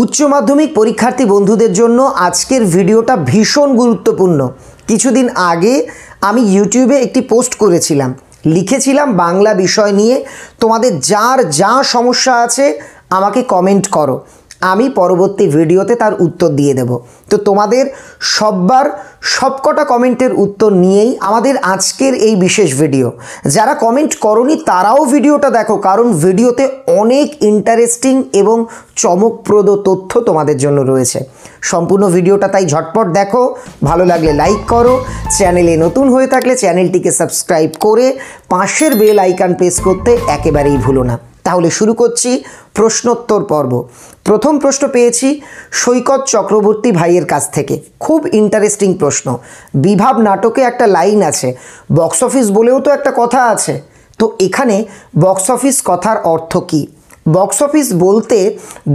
উচ্চ মাধ্যমিক পরীক্ষার্থী বন্ধুদের জন্য আজকের ভিডিওটা ভীষণ গুরুত্বপূর্ণ কিছুদিন আগে আমি ইউটিউবে একটি পোস্ট করেছিলাম লিখেছিলাম বাংলা বিষয় নিয়ে তোমাদের যার যা সমস্যা আছে আমাকে কমেন্ট করো আমি পরবর্তী ভিডিওতে তার উত্তর দিয়ে দেব তো তোমাদের সববার সবকটা কমেন্টের উত্তর নিয়েই আমাদের আজকের এই বিশেষ ভিডিও যারা কমেন্ট করনি তারাও ভিডিওটা দেখো কারণ ভিডিওতে অনেক ইন্টারেস্টিং এবং চমকপ্রদ তথ্য তোমাদের জন্য রয়েছে সম্পূর্ণ ভিডিওটা তাই ঝটপট দেখো ভালো লাগলে লাইক করো চ্যানেলে নতুন হয়ে থাকলে চ্যানেলটিকে সাবস্ক্রাইব করে পাশের বেল আইকন প্রেস করতে একেবারেই ভুলো না তাহলে শুরু করছি প্রশ্নোত্তর পর্ব প্রথম প্রশ্ন পেয়েছি সৈকত চক্রবর্তী ভাইয়ের কাছ থেকে খুব ইন্টারেস্টিং প্রশ্ন বিভাব নাটকে একটা লাইন আছে বক্স অফিস বলেও তো একটা কথা আছে তো এখানে বক্স অফিস কথার অর্থ কী বক্স অফিস বলতে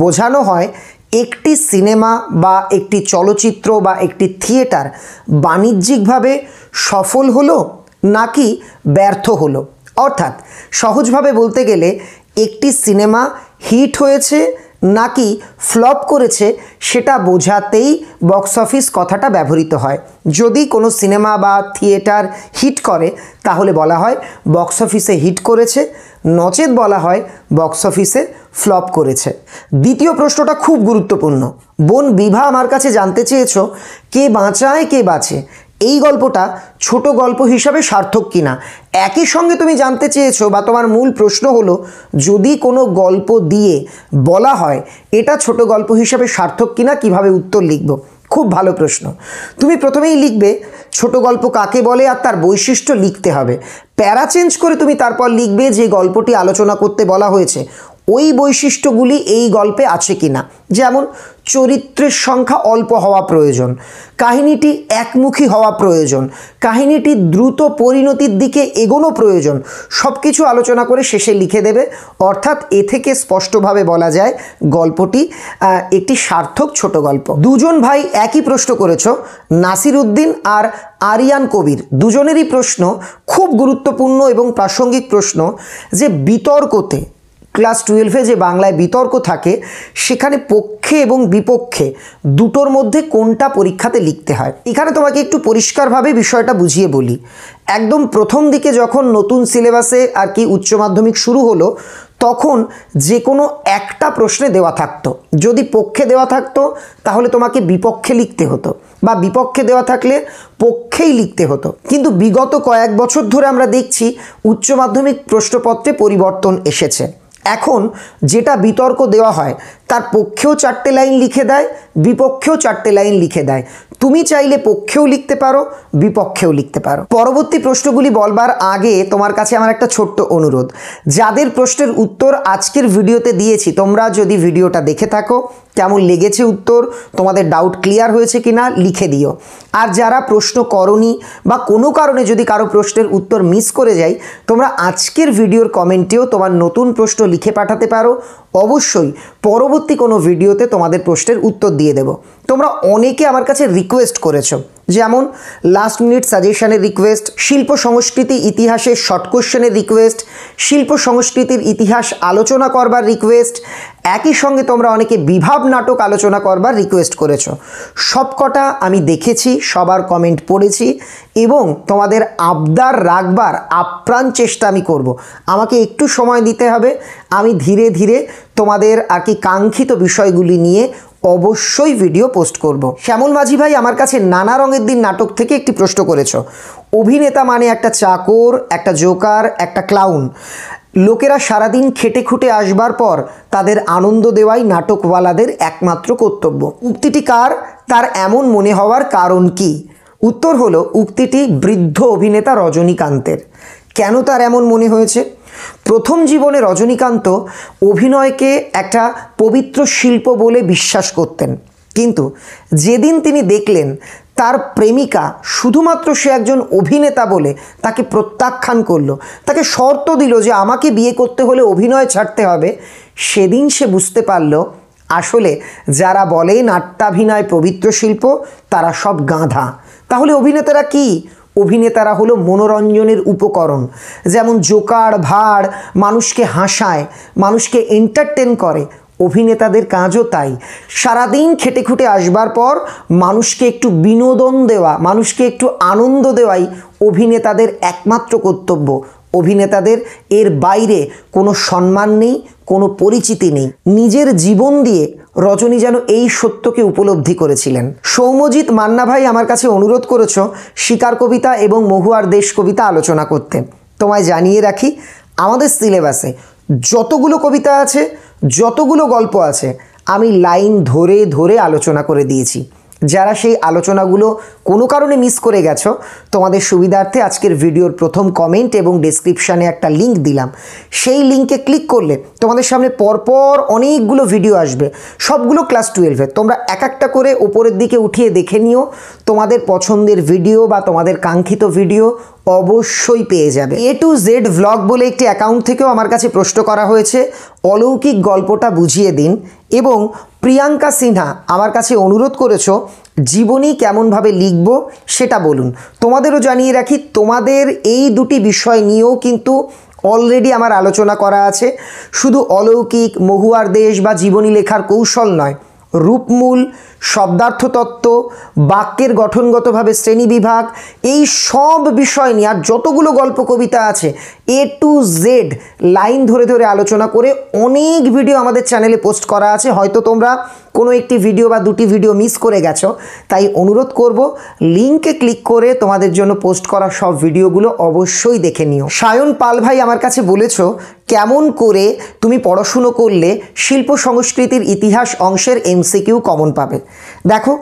বোঝানো হয় একটি সিনেমা বা একটি চলচ্চিত্র বা একটি থিয়েটার বাণিজ্যিকভাবে সফল হলো নাকি ব্যর্থ হলো অর্থাৎ সহজভাবে বলতে গেলে একটি সিনেমা হিট হয়েছে নাকি ফ্লপ করেছে সেটা বোঝাতেই বক্স অফিস কথাটা ব্যবহৃত হয় যদি কোনো সিনেমা বা থিয়েটার হিট করে তাহলে বলা হয় বক্স অফিসে হিট করেছে নচেত বলা হয় বক্স অফিসে ফ্লপ করেছে দ্বিতীয় প্রশ্নটা খুব গুরুত্বপূর্ণ বোন বিভা আমার কাছে জানতে চেয়েছ কে বাঁচায় কে বাঁচে এই গল্পটা ছোট গল্প হিসাবে সার্থক কিনা একই সঙ্গে তুমি জানতে চেয়েছো বা তোমার মূল প্রশ্ন হলো যদি কোনো গল্প দিয়ে বলা হয় এটা ছোট গল্প হিসাবে সার্থক কিনা কিভাবে উত্তর লিখব খুব ভালো প্রশ্ন তুমি প্রথমেই লিখবে ছোট গল্প কাকে বলে আর তার বৈশিষ্ট্য লিখতে হবে প্যারা চেঞ্জ করে তুমি তারপর লিখবে যে গল্পটি আলোচনা করতে বলা হয়েছে ওই বৈশিষ্ট্যগুলি এই গল্পে আছে কি না যেমন চরিত্রের সংখ্যা অল্প হওয়া প্রয়োজন কাহিনীটি একমুখী হওয়া প্রয়োজন কাহিনীটি দ্রুত পরিণতির দিকে এগোনো প্রয়োজন সব কিছু আলোচনা করে শেষে লিখে দেবে অর্থাৎ এ থেকে স্পষ্টভাবে বলা যায় গল্পটি একটি সার্থক ছোট গল্প দুজন ভাই একই প্রশ্ন করেছ নাসির উদ্দিন আর আরিয়ান কবির দুজনেরই প্রশ্ন খুব গুরুত্বপূর্ণ এবং প্রাসঙ্গিক প্রশ্ন যে বিতর্কতে ক্লাস টুয়েলভে যে বাংলায় বিতর্ক থাকে সেখানে পক্ষে এবং বিপক্ষে দুটোর মধ্যে কোনটা পরীক্ষাতে লিখতে হয় এখানে তোমাকে একটু পরিষ্কারভাবে বিষয়টা বুঝিয়ে বলি একদম প্রথম দিকে যখন নতুন সিলেবাসে আর কি উচ্চ মাধ্যমিক শুরু হলো তখন যে কোনো একটা প্রশ্নে দেওয়া থাকতো যদি পক্ষে দেওয়া থাকতো তাহলে তোমাকে বিপক্ষে লিখতে হতো বা বিপক্ষে দেওয়া থাকলে পক্ষেই লিখতে হতো কিন্তু বিগত কয়েক বছর ধরে আমরা দেখছি উচ্চ মাধ্যমিক প্রশ্নপত্রে পরিবর্তন এসেছে এখন যেটা বিতর্ক দেওয়া হয় তার পক্ষেও চারটে লাইন লিখে দেয় বিপক্ষেও চারটে লাইন লিখে দেয় তুমি চাইলে পক্ষেও লিখতে পারো বিপক্ষেও লিখতে পারো পরবর্তী প্রশ্নগুলি বলবার আগে তোমার কাছে আমার একটা ছোট্ট অনুরোধ যাদের প্রশ্নের উত্তর আজকের ভিডিওতে দিয়েছি তোমরা যদি ভিডিওটা দেখে থাকো কেমন লেগেছে উত্তর তোমাদের ডাউট ক্লিয়ার হয়েছে কি না লিখে দিও আর যারা প্রশ্ন করনি বা কোনো কারণে যদি কারো প্রশ্নের উত্তর মিস করে যাই তোমরা আজকের ভিডিওর কমেন্টেও তোমার নতুন প্রশ্ন লিখে পাঠাতে পারো অবশ্যই পরবর্তী পরবর্তী কোনো ভিডিওতে তোমাদের প্রশ্নের উত্তর দিয়ে দেব তোমরা অনেকে আমার কাছে রিকোয়েস্ট করেছো যেমন লাস্ট মিনিট সাজেশানের রিকোয়েস্ট শিল্প সংস্কৃতি ইতিহাসের শর্ট কোশ্চেনের রিকোয়েস্ট শিল্প সংস্কৃতির ইতিহাস আলোচনা করবার রিকোয়েস্ট একই সঙ্গে তোমরা অনেকে বিভাব নাটক আলোচনা করবার রিকোয়েস্ট করেছো সবকটা আমি দেখেছি সবার কমেন্ট পড়েছি এবং তোমাদের আবদার রাখবার আপ্রাণ চেষ্টা আমি করব। আমাকে একটু সময় দিতে হবে আমি ধীরে ধীরে তোমাদের আর কি কাঙ্ক্ষিত বিষয়গুলি নিয়ে অবশ্যই ভিডিও পোস্ট করব। শ্যামল মাঝি ভাই আমার কাছে নানা রঙের দিন নাটক থেকে একটি প্রশ্ন করেছ অভিনেতা মানে একটা চাকর একটা জোকার একটা ক্লাউন লোকেরা সারাদিন খেটে খুঁটে আসবার পর তাদের আনন্দ দেওয়াই নাটকওয়ালাদের একমাত্র কর্তব্য উক্তিটি কার তার এমন মনে হওয়ার কারণ কি উত্তর হলো উক্তিটি বৃদ্ধ অভিনেতা রজনীকান্তের কেন তার এমন মনে হয়েছে প্রথম জীবনে রজনীকান্ত অভিনয়কে একটা পবিত্র শিল্প বলে বিশ্বাস করতেন কিন্তু যেদিন তিনি দেখলেন তার প্রেমিকা শুধুমাত্র সে একজন অভিনেতা বলে তাকে প্রত্যাখ্যান করলো তাকে শর্ত দিল যে আমাকে বিয়ে করতে হলে অভিনয় ছাড়তে হবে সেদিন সে বুঝতে পারল আসলে যারা বলে নাট্যাভিনয় পবিত্র শিল্প তারা সব গাঁধা তাহলে অভিনেতারা কি অভিনেতারা হলো মনোরঞ্জনের উপকরণ যেমন জোকার ভাড় মানুষকে হাসায় মানুষকে এন্টারটেন করে অভিনেতাদের কাজও তাই সারাদিন খেটে খুটে আসবার পর মানুষকে একটু বিনোদন দেওয়া মানুষকে একটু আনন্দ দেওয়াই অভিনেতাদের একমাত্র কর্তব্য অভিনেতাদের এর বাইরে কোনো সম্মান নেই কোনো পরিচিতি নেই নিজের জীবন দিয়ে রজনী যেন এই সত্যকে উপলব্ধি করেছিলেন সৌম্যজিৎ মান্না ভাই আমার কাছে অনুরোধ করেছ শিকার কবিতা এবং মহুয়ার দেশ কবিতা আলোচনা করতে তোমায় জানিয়ে রাখি আমাদের সিলেবাসে যতগুলো কবিতা আছে যতগুলো গল্প আছে আমি লাইন ধরে ধরে আলোচনা করে দিয়েছি যারা সেই আলোচনাগুলো কোনো কারণে মিস করে গেছো তোমাদের সুবিধার্থে আজকের ভিডিওর প্রথম কমেন্ট এবং ডিসক্রিপশানে একটা লিঙ্ক দিলাম সেই লিঙ্কে ক্লিক করলে তোমাদের সামনে পরপর অনেকগুলো ভিডিও আসবে সবগুলো ক্লাস টুয়েলভে তোমরা এক একটা করে উপরের দিকে উঠিয়ে দেখে নিও তোমাদের পছন্দের ভিডিও বা তোমাদের কাঙ্ক্ষিত ভিডিও অবশ্যই পেয়ে যাবে এ টু জেড ভ্লগ বলে একটি অ্যাকাউন্ট থেকেও আমার কাছে প্রশ্ন করা হয়েছে অলৌকিক গল্পটা বুঝিয়ে দিন এবং প্রিয়াঙ্কা সিনহা আমার কাছে অনুরোধ করেছো জীবনী কেমনভাবে লিখব সেটা বলুন তোমাদেরও জানিয়ে রাখি তোমাদের এই দুটি বিষয় নিয়েও কিন্তু অলরেডি আমার আলোচনা করা আছে শুধু অলৌকিক মহুয়ার দেশ বা জীবনী লেখার কৌশল নয় রূপমূল শব্দার্থতত্ত্ব বাক্যের গঠনগতভাবে শ্রেণীবিভাগ এই সব বিষয় নিয়ে আর যতগুলো গল্প কবিতা আছে এ টু জেড লাইন ধরে ধরে আলোচনা করে অনেক ভিডিও আমাদের চ্যানেলে পোস্ট করা আছে হয়তো তোমরা কোনো একটি ভিডিও বা দুটি ভিডিও মিস করে গেছো তাই অনুরোধ করব লিঙ্কে ক্লিক করে তোমাদের জন্য পোস্ট করা সব ভিডিওগুলো অবশ্যই দেখে নিও সায়ন পাল ভাই আমার কাছে বলেছ কেমন করে তুমি পড়াশুনো করলে শিল্প সংস্কৃতির ইতিহাস অংশের এমসিকিউ কমন পাবে দেখো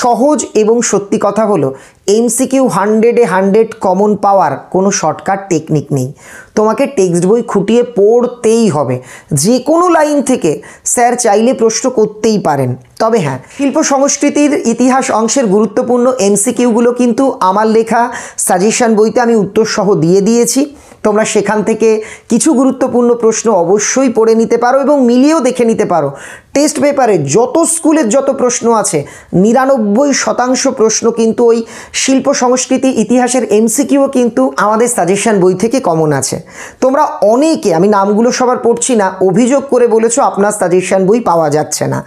সহজ এবং সত্যি কথা হলো এমসিকিউ হান্ড্রেডে হান্ড্রেড কমন পাওয়ার কোনো শর্টকাট টেকনিক নেই তোমাকে টেক্সট বই খুঁটিয়ে পড়তেই হবে যে কোনো লাইন থেকে স্যার চাইলে প্রশ্ন করতেই পারেন তবে হ্যাঁ শিল্প সংস্কৃতির ইতিহাস অংশের গুরুত্বপূর্ণ এমসিকিউগুলো কিন্তু আমার লেখা সাজেশন বইতে আমি উত্তরসহ দিয়ে দিয়েছি তোমরা সেখান থেকে কিছু গুরুত্বপূর্ণ প্রশ্ন অবশ্যই পড়ে নিতে পারো এবং মিলিয়েও দেখে নিতে পারো টেস্ট পেপারে যত স্কুলের যত প্রশ্ন আছে নিরানব্বই শতাংশ প্রশ্ন কিন্তু ওই শিল্প সংস্কৃতি ইতিহাসের এমসিকিউও কিন্তু আমাদের সাজেশন বই থেকে কমন আছে তোমরা অনেকে আমি নামগুলো সবার পড়ছি না অভিযোগ করে বলেছ আপনার সাজেশন বই পাওয়া যাচ্ছে না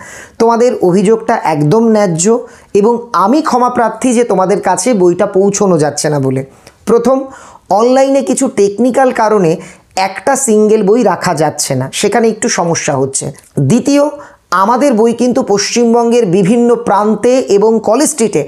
তোমাদের অভিযোগটা একদম ন্যায্য এবং আমি ক্ষমা প্রার্থী যে তোমাদের কাছে বইটা পৌঁছানো যাচ্ছে না বলে প্রথম অনলাইনে কিছু টেকনিক্যাল কারণে একটা সিঙ্গেল বই রাখা যাচ্ছে না সেখানে একটু সমস্যা হচ্ছে দ্বিতীয় আমাদের বই কিন্তু পশ্চিমবঙ্গের বিভিন্ন প্রান্তে এবং কলেজ স্ট্রিটে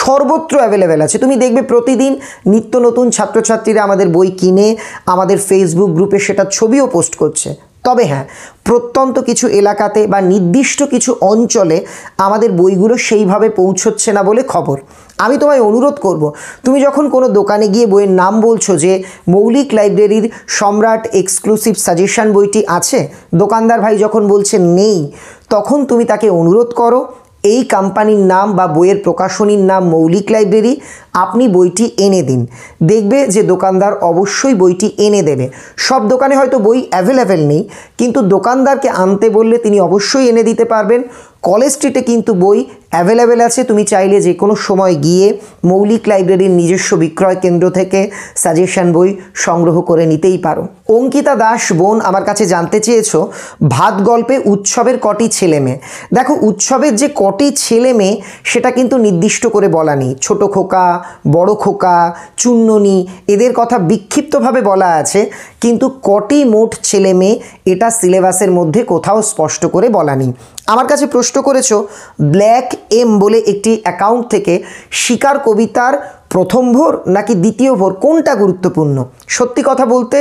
সর্বত্র অ্যাভেলেবেল আছে তুমি দেখবে প্রতিদিন নিত্য নতুন ছাত্রছাত্রীরা আমাদের বই কিনে আমাদের ফেসবুক গ্রুপে সেটা ছবিও পোস্ট করছে তবে হ্যাঁ প্রত্যন্ত কিছু এলাকাতে বা নির্দিষ্ট কিছু অঞ্চলে আমাদের বইগুলো সেইভাবে পৌঁছচ্ছে না বলে খবর আমি তোমায় অনুরোধ করব তুমি যখন কোনো দোকানে গিয়ে বইয়ের নাম বলছো যে মৌলিক লাইব্রেরির সম্রাট এক্সক্লুসিভ সাজেশান বইটি আছে দোকানদার ভাই যখন বলছে নেই তখন তুমি তাকে অনুরোধ করো এই কোম্পানির নাম বা বইয়ের প্রকাশনীর নাম মৌলিক লাইব্রেরি আপনি বইটি এনে দিন দেখবে যে দোকানদার অবশ্যই বইটি এনে দেবে সব দোকানে হয়তো বই অ্যাভেলেবেল নেই কিন্তু দোকানদারকে আনতে বললে তিনি অবশ্যই এনে দিতে পারবেন কলেজ স্ট্রিটে কিন্তু বই অ্যাভেলেবেল আছে তুমি চাইলে যে কোনো সময় গিয়ে মৌলিক লাইব্রেরির নিজস্ব বিক্রয় কেন্দ্র থেকে সাজেশন বই সংগ্রহ করে নিতেই পারো অঙ্কিতা দাস বোন আমার কাছে জানতে চেয়েছ ভাত গল্পে উৎসবের কটি ছেলে মেয়ে দেখো উৎসবের যে কটি ছেলে মেয়ে সেটা কিন্তু নির্দিষ্ট করে বলা নেই ছোটো খোকা বড় খোকা চুন্ননি এদের কথা বিক্ষিপ্তভাবে বলা আছে কিন্তু কটি মোট ছেলে মেয়ে এটা সিলেবাসের মধ্যে কোথাও স্পষ্ট করে বলা নেই আমার কাছে প্রশ্ন করেছ ব্ল্যাক এম বলে একটি অ্যাকাউন্ট থেকে শিকার কবিতার প্রথম ভোর নাকি দ্বিতীয় ভোর কোনটা গুরুত্বপূর্ণ সত্যি কথা বলতে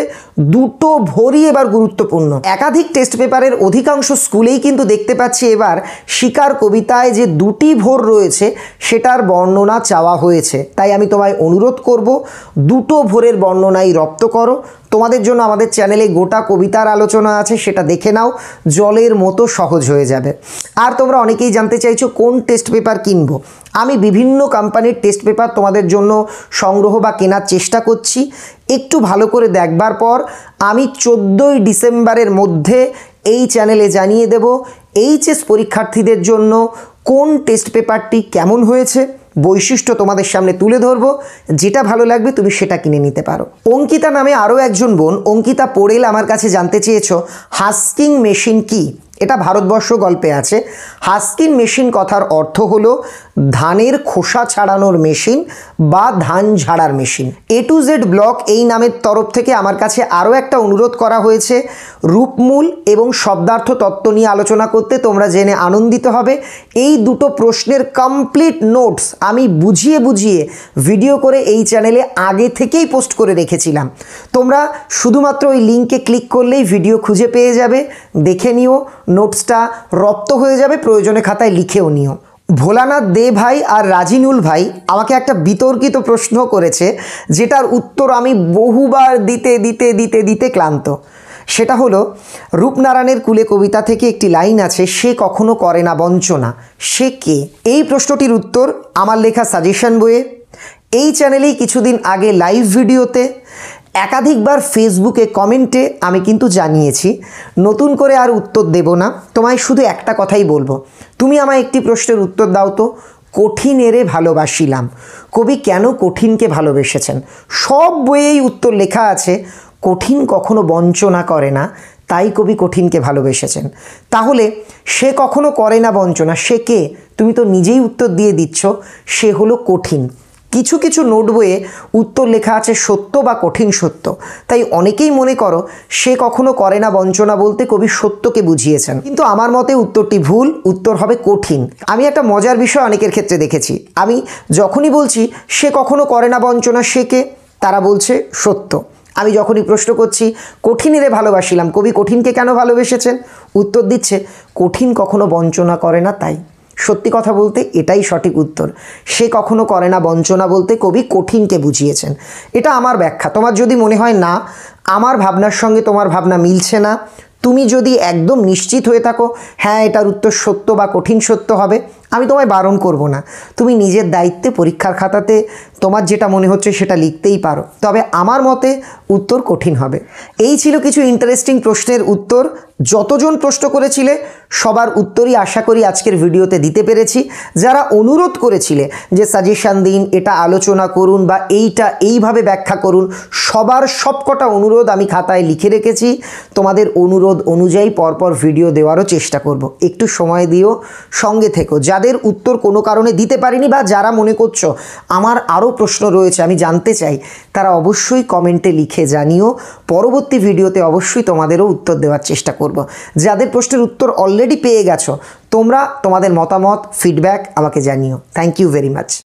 দুটো ভোরই এবার গুরুত্বপূর্ণ একাধিক টেস্ট পেপারের অধিকাংশ স্কুলেই কিন্তু দেখতে পাচ্ছি এবার শিকার কবিতায় যে দুটি ভোর রয়েছে সেটার বর্ণনা চাওয়া হয়েছে তাই আমি তোমায় অনুরোধ করব দুটো ভোরের বর্ণনাই রপ্ত করো তোমাদের জন্য আমাদের চ্যানেলে গোটা কবিতার আলোচনা আছে সেটা দেখে নাও জলের মতো সহজ হয়ে যাবে আর তোমরা অনেকেই জানতে চাইছো কোন টেস্ট পেপার কিনবো আমি বিভিন্ন কোম্পানির টেস্ট পেপার তোমাদের জন্য সংগ্রহ বা কেনার চেষ্টা করছি একটু ভালো করে দেখবার পর আমি চোদ্দোই ডিসেম্বরের মধ্যে এই চ্যানেলে জানিয়ে দেব এইচএস পরীক্ষার্থীদের জন্য কোন টেস্ট পেপারটি কেমন হয়েছে বৈশিষ্ট্য তোমাদের সামনে তুলে ধরবো যেটা ভালো লাগবে তুমি সেটা কিনে নিতে পারো অঙ্কিতা নামে আরও একজন বোন অঙ্কিতা পড়েল আমার কাছে জানতে চেয়েছ হাস্কিং মেশিন কী এটা ভারতবর্ষ গল্পে আছে হাস্কিন মেশিন কথার অর্থ হলো ধানের খোসা ছাড়ানোর মেশিন বা ধান ঝাড়ার machine A to Z block এই নামের তরফ থেকে আমার কাছে আরও একটা অনুরোধ করা হয়েছে রূপমূল এবং শব্দার্থ তত্ত্ব নিয়ে আলোচনা করতে তোমরা জেনে আনন্দিত হবে এই দুটো প্রশ্নের কমপ্লিট নোটস আমি বুঝিয়ে বুঝিয়ে ভিডিও করে এই চ্যানেলে আগে থেকেই পোস্ট করে রেখেছিলাম তোমরা শুধুমাত্র ওই লিঙ্কে ক্লিক করলেই ভিডিও খুঁজে পেয়ে যাবে দেখে নিও নোটসটা রপ্ত হয়ে যাবে প্রয়োজনে খাতায় লিখেও নিও ভোলানাথ দে ভাই আর রাজিনুল ভাই আমাকে একটা বিতর্কিত প্রশ্ন করেছে যেটার উত্তর আমি বহুবার দিতে দিতে দিতে দিতে ক্লান্ত সেটা হলো রূপনারায়ণের কুলে কবিতা থেকে একটি লাইন আছে সে কখনো করে না বঞ্চনা সে কে এই প্রশ্নটির উত্তর আমার লেখা সাজেশন বইয়ে এই চ্যানেলেই কিছুদিন আগে লাইভ ভিডিওতে একাধিকবার ফেসবুকে কমেন্টে আমি কিন্তু জানিয়েছি নতুন করে আর উত্তর দেব না তোমায় শুধু একটা কথাই বলবো তুমি আমায় একটি প্রশ্নের উত্তর দাও তো কঠিনেরে ভালোবাসিলাম কবি কেন কঠিনকে ভালোবেসেছেন সব বইয়েই উত্তর লেখা আছে কঠিন কখনো বঞ্চনা করে না তাই কবি কঠিনকে ভালোবেসেছেন তাহলে সে কখনো করে না বঞ্চনা সে কে তুমি তো নিজেই উত্তর দিয়ে দিচ্ছ সে হলো কঠিন কিছু কিছু নোট বইয়ে উত্তর লেখা আছে সত্য বা কঠিন সত্য তাই অনেকেই মনে করো সে কখনো করে না বঞ্চনা বলতে কবি সত্যকে বুঝিয়েছেন কিন্তু আমার মতে উত্তরটি ভুল উত্তর হবে কঠিন আমি একটা মজার বিষয় অনেকের ক্ষেত্রে দেখেছি আমি যখনই বলছি সে কখনো করে না বঞ্চনা কে তারা বলছে সত্য আমি যখনই প্রশ্ন করছি কঠিনেরে ভালোবাসিলাম কবি কঠিনকে কেন ভালোবেসেছেন উত্তর দিচ্ছে কঠিন কখনো বঞ্চনা করে না তাই সত্যি কথা বলতে এটাই সঠিক উত্তর সে কখনো করে না বঞ্চনা বলতে কবি কঠিনকে বুঝিয়েছেন এটা আমার ব্যাখ্যা তোমার যদি মনে হয় না আমার ভাবনার সঙ্গে তোমার ভাবনা মিলছে না তুমি যদি একদম নিশ্চিত হয়ে থাকো হ্যাঁ এটার উত্তর সত্য বা কঠিন সত্য হবে আমি তোমায় বারণ করব না তুমি নিজের দায়িত্বে পরীক্ষার খাতাতে তোমার যেটা মনে হচ্ছে সেটা লিখতেই পারো তবে আমার মতে উত্তর কঠিন হবে এই ছিল কিছু ইন্টারেস্টিং প্রশ্নের উত্তর যতজন প্রশ্ন করেছিলে সবার উত্তরই আশা করি আজকের ভিডিওতে দিতে পেরেছি যারা অনুরোধ করেছিলে যে সাজেশান দিন এটা আলোচনা করুন বা এইটা এইভাবে ব্যাখ্যা করুন সবার সবকটা অনুরোধ আমি খাতায় লিখে রেখেছি তোমাদের অনুরোধ অনুযায়ী পরপর ভিডিও দেওয়ারও চেষ্টা করব একটু সময় দিও সঙ্গে থেকো যা তাদের উত্তর কোনো কারণে দিতে পারিনি বা যারা মনে করছো আমার আরও প্রশ্ন রয়েছে আমি জানতে চাই তারা অবশ্যই কমেন্টে লিখে জানিও পরবর্তী ভিডিওতে অবশ্যই তোমাদেরও উত্তর দেওয়ার চেষ্টা করব। যাদের প্রশ্নের উত্তর অলরেডি পেয়ে গেছো তোমরা তোমাদের মতামত ফিডব্যাক আমাকে জানিও থ্যাংক ইউ ভেরি মাচ